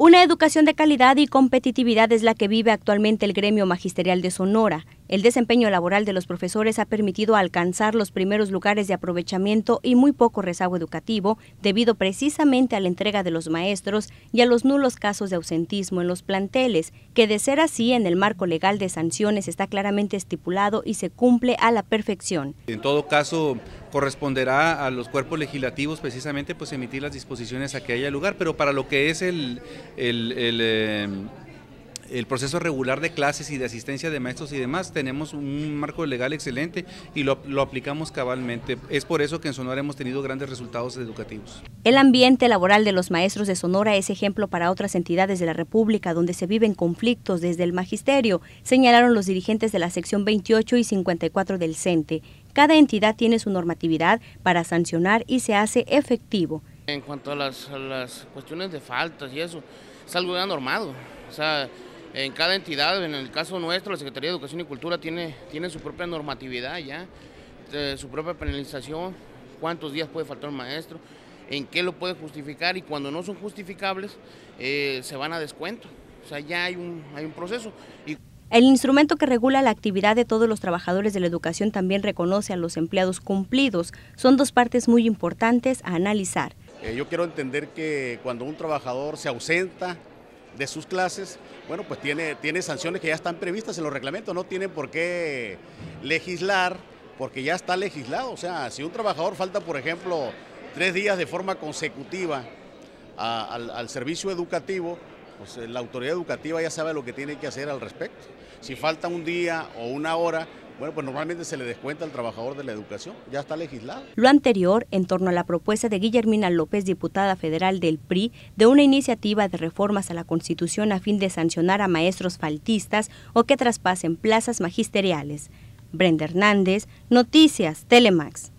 Una educación de calidad y competitividad es la que vive actualmente el gremio magisterial de Sonora, el desempeño laboral de los profesores ha permitido alcanzar los primeros lugares de aprovechamiento y muy poco rezago educativo, debido precisamente a la entrega de los maestros y a los nulos casos de ausentismo en los planteles, que de ser así en el marco legal de sanciones está claramente estipulado y se cumple a la perfección. En todo caso, corresponderá a los cuerpos legislativos precisamente pues emitir las disposiciones a que haya lugar, pero para lo que es el, el, eh, el proceso regular de clases y de asistencia de maestros y demás, tenemos un marco legal excelente y lo, aplicamos cabalmente. Es por eso que en Sonora hemos tenido grandes resultados educativos. El ambiente laboral de los maestros de Sonora es ejemplo para otras entidades de la República donde se viven conflictos desde el magisterio, señalaron los dirigentes de la sección 28 y 54 del CENTE. Cada entidad tiene su normatividad para sancionar y se hace efectivo. En cuanto a las, las cuestiones de faltas y eso, es algo ya normado. O sea, en cada entidad, en el caso nuestro, la Secretaría de Educación y Cultura tiene, tiene su propia normatividad ya, eh, su propia penalización, cuántos días puede faltar un maestro, en qué lo puede justificar y cuando no son justificables eh, se van a descuento. O sea, ya hay un, hay proceso. El instrumento que regula la actividad de todos los trabajadores de la educación también reconoce a los empleados cumplidos. Son dos partes muy importantes a analizar. Eh, yo quiero entender que cuando un trabajador se ausenta, de sus clases, bueno, pues tiene, tiene sanciones que ya están previstas en los reglamentos, no tienen por qué legislar, porque ya está legislado. O sea, si un trabajador falta, por ejemplo, tres días de forma consecutiva al, al servicio educativo, pues eh, la autoridad educativa ya sabe lo que tiene que hacer al respecto. Si falta un día o una hora, bueno, pues normalmente se le descuenta al trabajador de la educación, ya está legislado. Lo anterior en torno a la propuesta de Guillermina López, diputada federal del PRI, de una iniciativa de reformas a la Constitución a fin de sancionar a maestros faltistas o que traspasen plazas magisteriales. Brenda Hernández, Noticias Telemax.